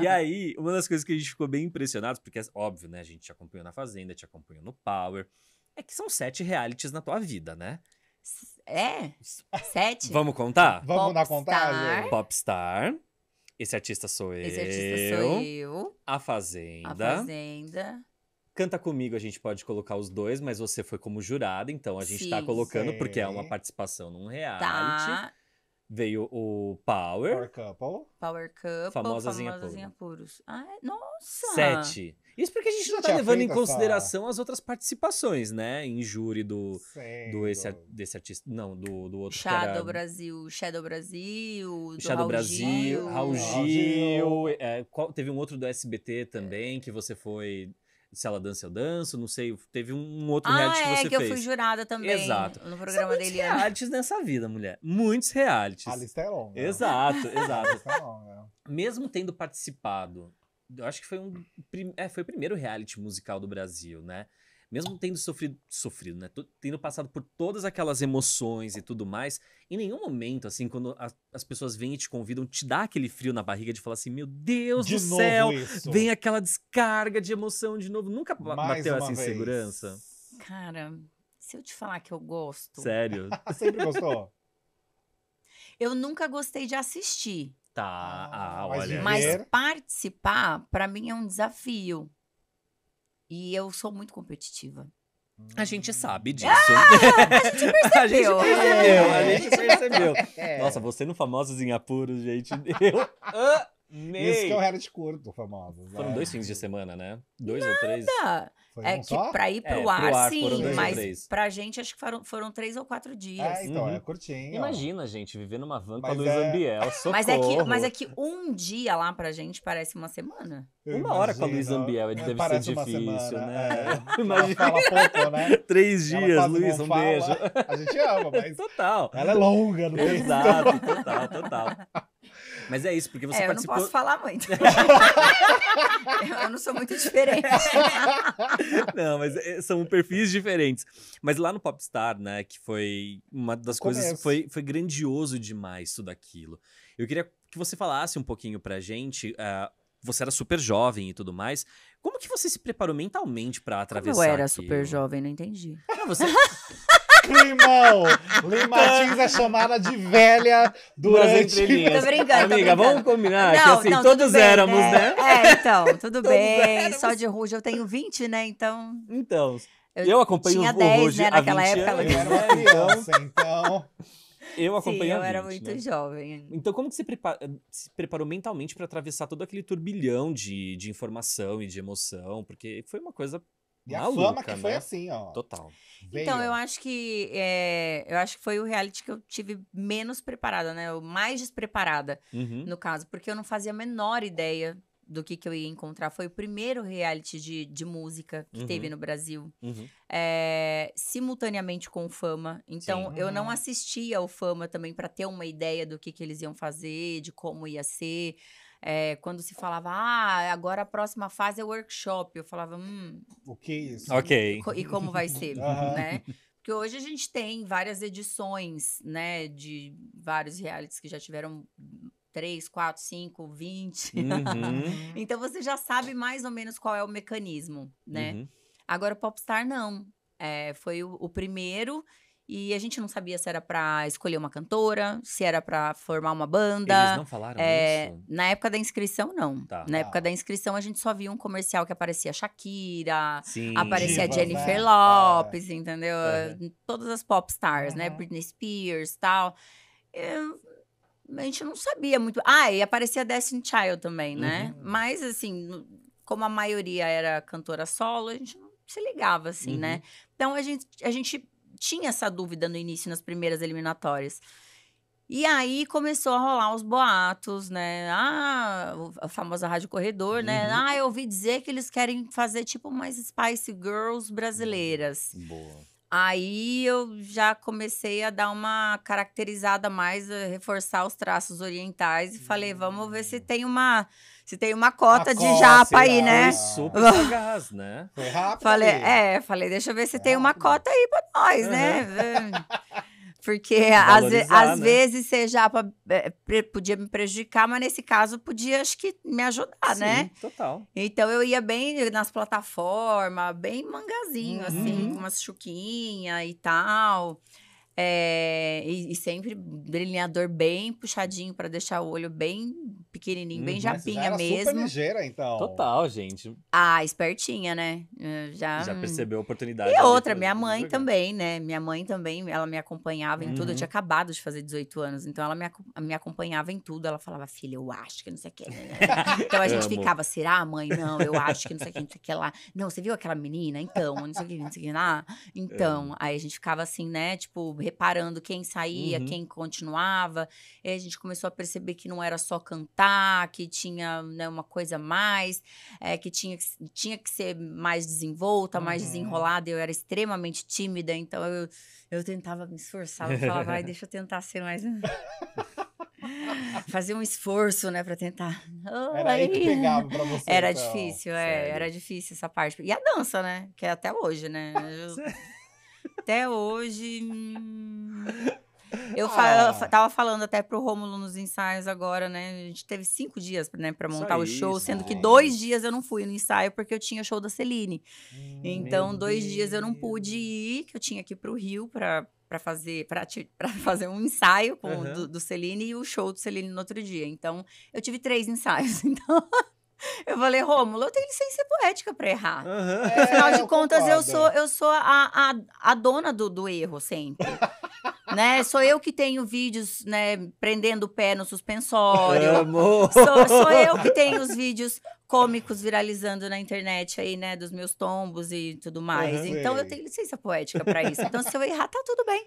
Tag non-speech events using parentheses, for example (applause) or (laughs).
e (laughs) aí, uma das coisas que a gente ficou bem impressionado, porque é óbvio, né? A gente te acompanhou na Fazenda, te acompanhou no Power. É que são sete realities na tua vida, né? É? Sete? Vamos contar? Vamos dar contagem? Popstar. Esse artista sou eu. Esse artista sou eu. A Fazenda. A Fazenda. Canta comigo, a gente pode colocar os dois, mas você foi como jurada, então a gente tá Sim, tá colocando, porque é uma participação num reality. Tá. Veio o Power. Power Couple. Power Couple. Famosazinha, Puros. Puros. Ah, nossa! Sete. Isso porque a gente não tá levando em consideração as outras participações, né? Em júri do, do esse, desse artista. Não, do, do outro Shadow era... Brasil. Shadow Brasil. Shadow Raul Brasil. Gil. Raul Gil. Raul Gil. É, qual, teve um outro do SBT também, é. que você foi se ela dança, eu danço, não sei. Teve um outro ah, reality que é, você fez. é, que eu fui jurada também. Exato. No programa dele. Muitos é. realities nessa vida, mulher. Muitos realities. A lista é longa. Exato, (laughs) exato. A lista é longa. Mesmo tendo participado, eu acho que foi um... É, foi o primeiro reality musical do Brasil, né? mesmo tendo sofrido, sofrido, né? Tendo passado por todas aquelas emoções e tudo mais, em nenhum momento, assim, quando a, as pessoas vêm e te convidam, te dá aquele frio na barriga de falar assim: meu Deus de do céu, isso. vem aquela descarga de emoção de novo. Nunca Mais bateu essa insegurança? Vez. Cara, se eu te falar que eu gosto. Sério? (laughs) Sempre gostou? Eu nunca gostei de assistir. Tá, ah, olha. Mas participar, para mim, é um desafio. E eu sou muito competitiva. A gente hum. sabe ah, disso. Ah, (laughs) a gente percebeu. a gente percebeu. É. A gente percebeu. É. Nossa, você no Famosos em Apuros, gente. Eu... Ney. Isso que é o reality curto, famoso. Foram né? dois fins de semana, né? Dois Nada. ou três? Foi é que só? pra ir pro, é, ar, pro ar, sim, mas três. pra gente acho que foram, foram três ou quatro dias. É, então, é uhum. é curtinho. Imagina, gente, viver numa van com a Luiz é... Ambiel, socorro. (laughs) Mas é, que, mas é que um dia lá pra gente parece uma semana. Eu uma imagino. hora com a Luiz Ambiel é, é deve parece ser difícil, semana, né? É. (laughs) Imagina. Ela fala pouco, né? (laughs) Três dias, Luiz, um fala. beijo. A gente ama, mas... Total. Ela é longa. No Exato, total, total. Mas é isso, porque você é, participou... eu não posso falar muito. (laughs) eu não sou muito diferente. não, mas eh, são perfis diferentes. Mas lá no Popstar, né, que foi uma das Começo. coisas... Foi, foi grandioso demais tudo aquilo. Eu queria que você falasse um pouquinho pra gente... Uh, você era super jovem e tudo mais. Como que você se preparou mentalmente para atravessar? Como eu era aquilo? super jovem, não entendi. Não, você, (laughs) Limão! Lim Martins é chamada de velha durante... Tô brincando, Amiga, tô vamos combinar não, que assim, não, todos bem, éramos, né? né? É, então, (laughs) tudo bem. Éramos. Só de ruge eu tenho 20, né? Então... Então, eu, eu acompanho tinha o 10, né? Naquela época, ela era (laughs) então, criança, então... Eu acompanhei Sim, eu era muito né? jovem. Então, como que você prepara, se preparou mentalmente para atravessar todo aquele turbilhão de, de informação e de emoção? Porque foi uma coisa e Maluca, a fama que foi né? assim, ó. Total. Então, eu acho que é, eu acho que foi o reality que eu tive menos preparada, né? Eu mais despreparada, uhum. no caso, porque eu não fazia a menor ideia do que, que eu ia encontrar. Foi o primeiro reality de, de música que uhum. teve no Brasil, uhum. é, simultaneamente com o Fama. Então, Sim. eu não uhum. assistia ao Fama também para ter uma ideia do que, que eles iam fazer, de como ia ser. É, quando se falava, ah, agora a próxima fase é workshop, eu falava, hum. O que é isso? Ok. E como vai ser, uhum. (laughs) né? Porque hoje a gente tem várias edições, né, de vários realities que já tiveram 3, 4, 5, 20. Uhum. (laughs) então você já sabe mais ou menos qual é o mecanismo, né? Uhum. Agora, Popstar não. É, foi o, o primeiro e a gente não sabia se era para escolher uma cantora, se era para formar uma banda. Eles não falaram é, isso? Na época da inscrição, não. Tá. Na época da inscrição, a gente só via um comercial que aparecia Shakira, Sim, aparecia Jennifer né? Lopes, é. entendeu? Todas as pop stars, né? Britney Spears tal. É, a gente não sabia muito. Ah, e aparecia Destiny Child também, né? Uhum. Mas, assim, como a maioria era cantora solo, a gente não se ligava, assim, né? Uhum. Então, a gente, a gente tinha essa dúvida no início, nas primeiras eliminatórias. E aí começou a rolar os boatos, né? Ah, a famosa Rádio Corredor, né? uhum. né? Ah, eu ouvi dizer que eles querem fazer tipo mais Spice Girls brasileiras. Boa. Aí eu já comecei a dar uma caracterizada mais, eh, reforçar os traços orientais e hum. falei, vamos ver se hum. tem uma se tem uma cota de cota, japa aí, é. né? super (laughs) sagaz, né? Foi rápido. Falei, aí. é, falei, deixa eu ver se é, tem uma cota aí para nós, uhum. né? (laughs) Porque às, às né? vezes você já é, podia me prejudicar, mas nesse caso podia, acho que, me ajudar, né? Sim, né? total. Então eu ia bem nas plataformas, bem mangazinho, assim, uhum. assim, com umas chuquinha e tal. É, e, e, sempre delineador bem puxadinho para deixar o olho bem pequenininho, hum, bem uhum. japinha era mesmo. Super ligeira, então. Total, gente. Ah, espertinha, né? Já, já hum. percebeu a oportunidade. E outra, minha mãe também, né? Minha mãe também, ela me acompanhava em uhum. tudo. Eu uhum. tinha acabado de fazer 18 anos, então ela me, me acompanhava em tudo. Ela falava, filha, eu acho que não sei o que. (laughs) então a gente ficava, será, mãe? Não, eu acho que não sei o que, não sei o que lá. Não, você viu aquela menina? Então, não sei o que, não sei o que lá. Então, aí a gente ficava assim, né? Tipo, reparando quem saía, uhum. quem continuava. E aí a gente começou a perceber que não era só cantar que tinha né, uma coisa mais, é, que tinha, tinha que ser mais desenvolta, uhum. mais desenrolada. Eu era extremamente tímida, então eu, eu tentava me esforçar. Eu falava, vai, deixa eu tentar ser mais. (laughs) fazer um esforço, né, para tentar. Oh, era aí que pegava pra você. Era então. difícil, é, era difícil essa parte. E a dança, né? Que é até hoje, né? Eu... (laughs) até hoje. Hum... Eu ah. tava falando até pro Rômulo nos ensaios agora, né? A gente teve cinco dias né, para montar o show, isso, sendo é. que dois dias eu não fui no ensaio porque eu tinha show da Celine. Então, hum, então, dois Deus. dias eu não pude ir, que eu tinha que ir pro Rio para fazer (laughs) fazer um ensaio com, uhum. do, do Celine e o show do Celine no outro dia. Então, eu tive três ensaios. (laughs) Então, eu falei, Rômulo, eu tenho licença poética para errar. Uhum. Afinal de é, eu contas, concordo. eu sou, eu sou a, a, a dona do, do erro sempre. (laughs) né? Sou eu que tenho vídeos, né, prendendo o pé no suspensório. Amor. Sou, sou eu que tenho os vídeos cômicos viralizando na internet aí, né, dos meus tombos e tudo mais. Uhum, então é. eu tenho licença poética para isso. Então se eu errar, tá tudo bem.